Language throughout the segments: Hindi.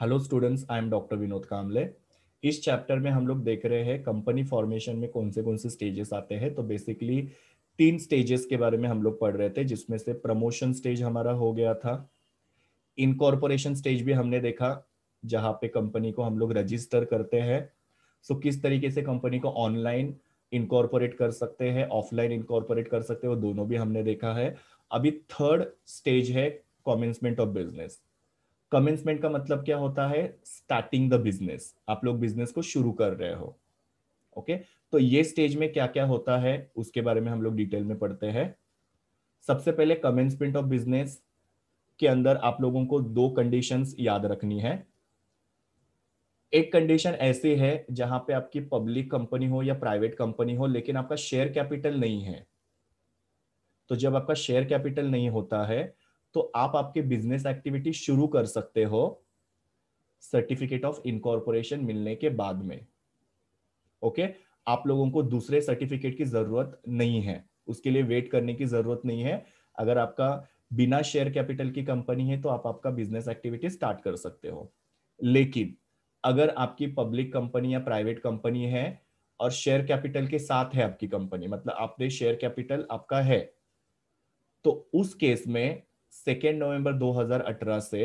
Hello students I am doctor Vinod Kamle इस चैप्टर में हम लोग देख रहे हैं कंपनी फॉर्मेशन में कौन से कौन से स्टेजेस आते हैं तो बेसिकली तीन स्टेजेस के बारे में हम लोग पढ़ रहे थे जिसमें से प्रमोशन स्टेज हमारा हो गया था इनकॉर्पोरेशन स्टेज भी हमने देखा जहाँ पे कंपनी को हम लोग रजिस्टर करते हैं सो किस तरीके से कंपनी को ऑनलाइन इनकॉर्पोरेट कर सकते हैं ऑफलाइन इनकॉर्पोरेट कर सकते हैं वो दोनों भी हमने देखा है अभी थर्ड स्टेज है कॉमेंसमेंट ऑफ बिजनेस कमेंसमेंट का मतलब क्या होता है स्टार्टिंग द बिजनेस आप लोग बिजनेस को शुरू कर रहे हो ओके okay? तो ये स्टेज में क्या क्या होता है उसके बारे में हम लोग डिटेल में पढ़ते हैं सबसे पहले कमेंसमेंट ऑफ बिजनेस के अंदर आप लोगों को दो कंडीशंस याद रखनी है एक कंडीशन ऐसी है जहां पे आपकी पब्लिक कंपनी हो या प्राइवेट कंपनी हो लेकिन आपका शेयर कैपिटल नहीं है तो जब आपका शेयर कैपिटल नहीं होता है तो आप आपके बिजनेस एक्टिविटी शुरू कर सकते हो सर्टिफिकेट ऑफ इनकॉर्पोरेशन मिलने के बाद में ओके आप लोगों को दूसरे सर्टिफिकेट की जरूरत नहीं है उसके लिए वेट करने की जरूरत नहीं है अगर आपका बिना शेयर कैपिटल की कंपनी है तो आप आपका बिजनेस एक्टिविटी स्टार्ट कर सकते हो लेकिन अगर आपकी पब्लिक कंपनी या प्राइवेट कंपनी है और शेयर कैपिटल के साथ है आपकी कंपनी मतलब आपने शेयर कैपिटल आपका है तो उस केस में सेकेंड नवंबर 2018 से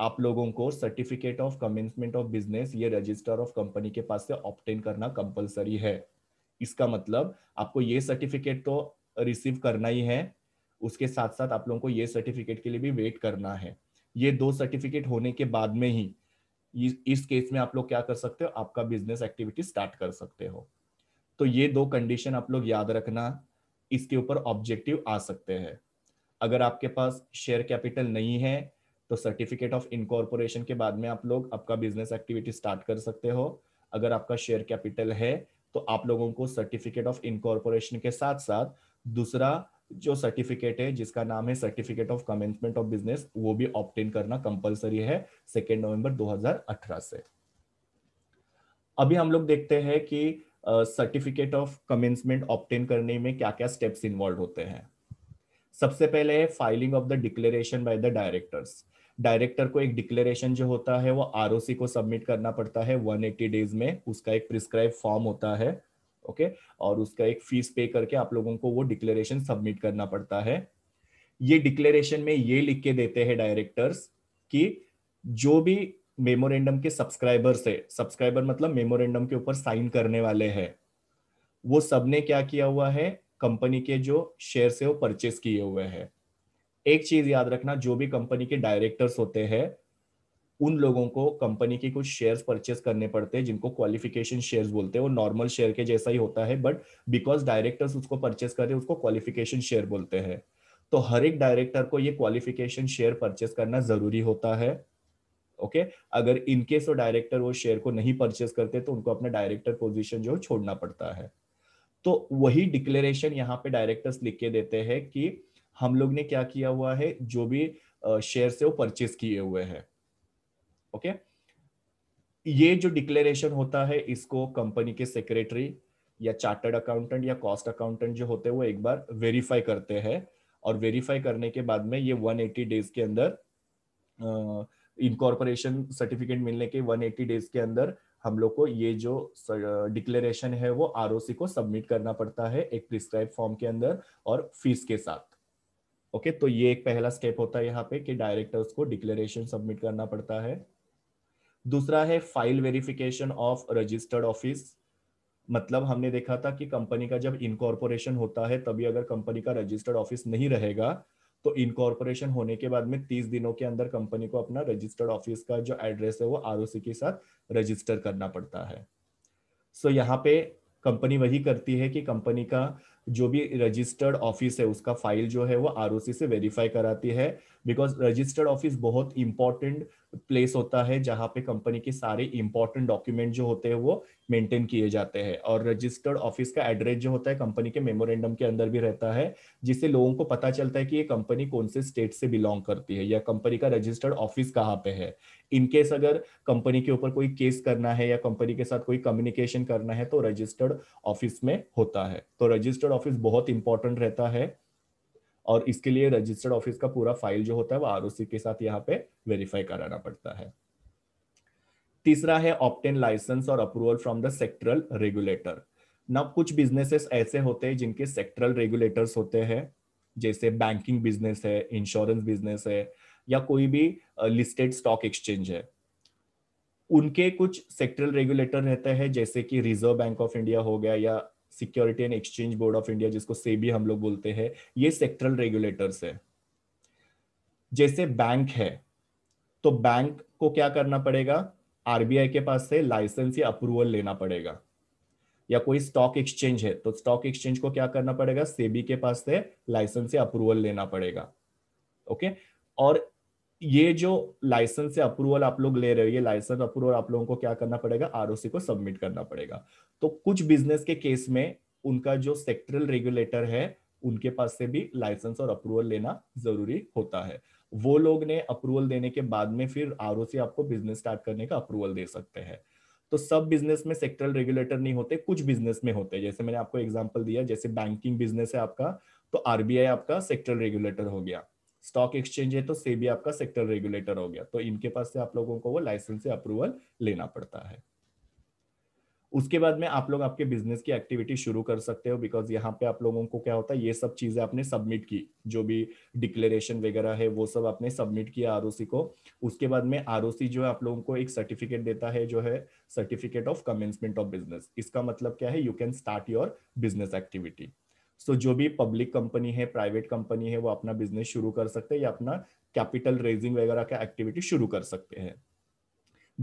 आप लोगों को certificate of commencement of business ये रजिस्टर ऑफ कंपनी के पास से ऑप्टेन करना कंपलसरी है इसका मतलब आपको ये सर्टिफिकेट तो रिसीव करना ही है उसके साथ साथ आप लोगों को ये सर्टिफिकेट के लिए भी वेट करना है ये दो सर्टिफिकेट होने के बाद में ही इस केस में आप लोग क्या कर सकते हो आपका बिजनेस एक्टिविटी स्टार्ट कर सकते हो तो ये दो कंडीशन आप लोग याद रखना इसके ऊपर ऑब्जेक्टिव आ सकते हैं अगर आपके पास शेयर कैपिटल नहीं है तो सर्टिफिकेट ऑफ इनकॉर्पोरेशन के बाद में आप लोग आपका बिजनेस एक्टिविटी स्टार्ट कर सकते हो अगर आपका शेयर कैपिटल है तो आप लोगों को सर्टिफिकेट ऑफ इनकॉर्पोरेशन के साथ साथ दूसरा जो सर्टिफिकेट है जिसका नाम है certificate of commencement of business वो भी ऑप्टेन करना कंपलसरी है सेकेंड नवंबर 2018 से अभी हम लोग देखते हैं कि सर्टिफिकेट ऑफ कमेंसमेंट ऑप्टेन करने में क्या क्या स्टेप्स इन्वॉल्व होते हैं सबसे पहले है filing of the declaration by the directors director को एक डिक्लेरेशन जो होता है वो आर को सबमिट करना पड़ता है 180 डेज में उसका एक प्रिस्क्राइब फॉर्म होता है ओके okay? और उसका एक फीस पे करके आप लोगों को वो डिक्लेरेशन सबमिट करना पड़ता है ये डिक्लेरेशन में ये लिख के देते हैं डायरेक्टर्स कि जो भी मेमोरेंडम के सब्सक्राइबर्स है सब्सक्राइबर मतलब मेमोरेंडम के ऊपर साइन करने वाले हैं वो सबने क्या किया हुआ है कंपनी के जो शेयर से वो परचेस किए हुए हैं एक चीज याद रखना जो भी कंपनी के डायरेक्टर्स होते हैं उन लोगों को कंपनी के कुछ शेयर्स परचेस करने पड़ते हैं जिनको क्वालिफिकेशन शेयर्स बोलते हैं वो नॉर्मल शेयर के जैसा ही होता है बट बिकॉज डायरेक्टर्स उसको परचेस कर रहे हैं उसको क्वालिफिकेशन शेयर बोलते हैं तो हर एक डायरेक्टर को ये क्वालिफिकेशन शेयर परचेस करना जरूरी होता है ओके अगर इनकेस वो डायरेक्टर वो शेयर को नहीं परचेस करते तो उनको अपना डायरेक्टर पोजिशन जो छोड़ना पड़ता है तो वही डिक्लेरेशन यहाँ पे डायरेक्टर्स लिख के देते हैं कि हम लोग ने क्या किया हुआ है जो भी शेयर से वो परचेस किए हुए हैं ओके ये जो डिक्लेरेशन होता है इसको कंपनी के सेक्रेटरी या चार्टर्ड अकाउंटेंट या कॉस्ट अकाउंटेंट जो होते हैं वो एक बार वेरीफाई करते हैं और वेरीफाई करने के बाद में ये 180 डेज के अंदर इनकॉर्पोरेशन सर्टिफिकेट मिलने के 180 डेज के अंदर हम लोग को ये जो डिक्लेरेशन है वो आर को सबमिट करना पड़ता है एक प्रिस्क्राइब फॉर्म के अंदर और फीस के साथ ओके तो ये एक पहला स्टेप होता है यहाँ पे कि डायरेक्टर्स को डिक्लेरेशन सबमिट करना पड़ता है दूसरा है file verification of registered office मतलब हमने देखा था कि कंपनी का जब इनकॉर्पोरेशन होता है तभी अगर कंपनी का रजिस्टर्ड ऑफिस नहीं रहेगा तो इनकॉर्पोरेशन होने के बाद में तीस दिनों के अंदर कंपनी को अपना रजिस्टर्ड ऑफिस का जो एड्रेस है वो आर के साथ रजिस्टर करना पड़ता है सो so, यहाँ पे कंपनी वही करती है कि कंपनी का जो भी रजिस्टर्ड ऑफिस है उसका फाइल जो है वो आर से वेरीफाई कराती है बिकॉज रजिस्टर्ड ऑफिस बहुत इंपॉर्टेंट प्लेस होता है जहां पे कंपनी के सारे इंपॉर्टेंट डॉक्यूमेंट जो होते हैं वो मेंटेन किए जाते हैं और रजिस्टर्ड ऑफिस का एड्रेस जो होता है कंपनी के मेमोरेंडम के अंदर भी रहता है जिससे लोगों को पता चलता है कि ये कंपनी कौन से स्टेट से बिलोंग करती है या कंपनी का रजिस्टर्ड ऑफिस कहाँ पे है इनकेस अगर कंपनी के ऊपर कोई केस करना है या कंपनी के साथ कोई कम्युनिकेशन करना है तो रजिस्टर्ड ऑफिस में होता है तो रजिस्टर्ड ऑफिस बहुत इंपॉर्टेंट रहता है और इसके लिए रजिस्टर्ड ऑफिस का पूरा फाइल जो होता है वो आर के साथ यहाँ पे वेरीफाई कराना पड़ता है तीसरा है ऑप्टेन लाइसेंस और approval from the sectoral regulator ना कुछ बिजनेसेस ऐसे होते हैं जिनके सेक्ट्रल रेगुलेटर्स होते हैं जैसे बैंकिंग बिजनेस है इंश्योरेंस बिजनेस है या कोई भी लिस्टेड स्टॉक एक्सचेंज है उनके कुछ सेक्ट्रल रेगुलेटर रहते हैं जैसे कि रिजर्व बैंक ऑफ इंडिया हो गया या security and exchange board of India जिसको सेबी हम लोग बोलते हैं ये सेक्ट्रल रेगुलेटर्स है जैसे बैंक है तो बैंक को क्या करना पड़ेगा आरबीआई के पास से लाइसेंस या अप्रूवल लेना पड़ेगा या कोई स्टॉक एक्सचेंज है तो स्टॉक एक्सचेंज को क्या करना पड़ेगा सेबी के पास से लाइसेंस या अप्रूवल लेना पड़ेगा ओके और ये जो लाइसेंस से अप्रूवल आप लोग ले रहे हो ये लाइसेंस अप्रूवल आप लोगों को क्या करना पड़ेगा आर को सबमिट करना पड़ेगा तो कुछ बिजनेस के केस में उनका जो सेक्टरल रेगुलेटर है उनके पास से भी लाइसेंस और अप्रूवल लेना जरूरी होता है वो लोग ने अप्रूवल देने के बाद में फिर आर आपको बिजनेस स्टार्ट करने का अप्रूवल दे सकते हैं तो सब बिजनेस में सेक्टरल रेगुलेटर नहीं होते कुछ बिजनेस में होते जैसे मैंने आपको एग्जाम्पल दिया जैसे बैंकिंग बिजनेस है आपका तो आरबीआई आपका सेक्टरल रेगुलेटर हो गया स्टॉक एक्सचेंज है तो सेबी आपका सेक्टर रेगुलेटर हो गया तो इनके पास से आप लोगों को वो लाइसेंस से अप्रूवल लेना पड़ता है उसके बाद में आप लोग आपके बिजनेस की एक्टिविटी शुरू कर सकते हो बिकॉज यहाँ पे आप लोगों को क्या होता है ये सब चीजें आपने सबमिट की जो भी डिक्लेरेशन वगैरह है वो सब आपने सबमिट किया आर को उसके बाद में आर जो है आप लोगों को एक सर्टिफिकेट देता है जो है certificate of commencement of business इसका मतलब क्या है you can start your business activity so जो भी पब्लिक कंपनी है प्राइवेट कंपनी है वो अपना बिजनेस शुरू कर सकते हैं या अपना कैपिटल रेजिंग वगैरह का एक्टिविटी शुरू कर सकते हैं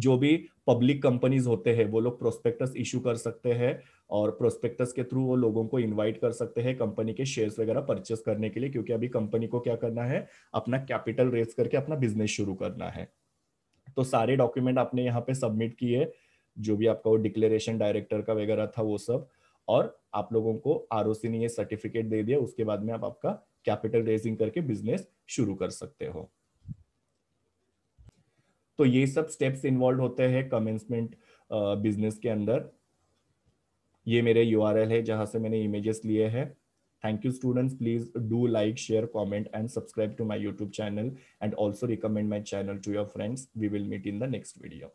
जो भी पब्लिक कंपनीज होते हैं वो लोग प्रोस्पेक्टस इशू कर सकते हैं और प्रोस्पेक्टस के थ्रू वो लोगों को इनवाइट कर सकते हैं कंपनी के शेयर्स वगैरह परचेस करने के लिए क्योंकि अभी कंपनी को क्या करना है अपना कैपिटल रेस करके अपना बिजनेस शुरू करना है तो सारे डॉक्यूमेंट आपने यहाँ पे सबमिट किए जो भी आपका वो डिक्लेरेशन डायरेक्टर का वगैरह था वो सब और आप लोगों को आर ने ये सर्टिफिकेट दे दिया उसके बाद में आप आपका कैपिटल रेजिंग करके बिजनेस शुरू कर सकते हो तो ये सब स्टेप्स इन्वॉल्व होते हैं कमेंसमेंट बिजनेस के अंदर ये मेरे यू है जहां से मैंने इमेजेस लिए हैं Thank you, students. Please do like, share, comment, and subscribe to my YouTube channel and also recommend my channel to your friends. We will meet in the next video.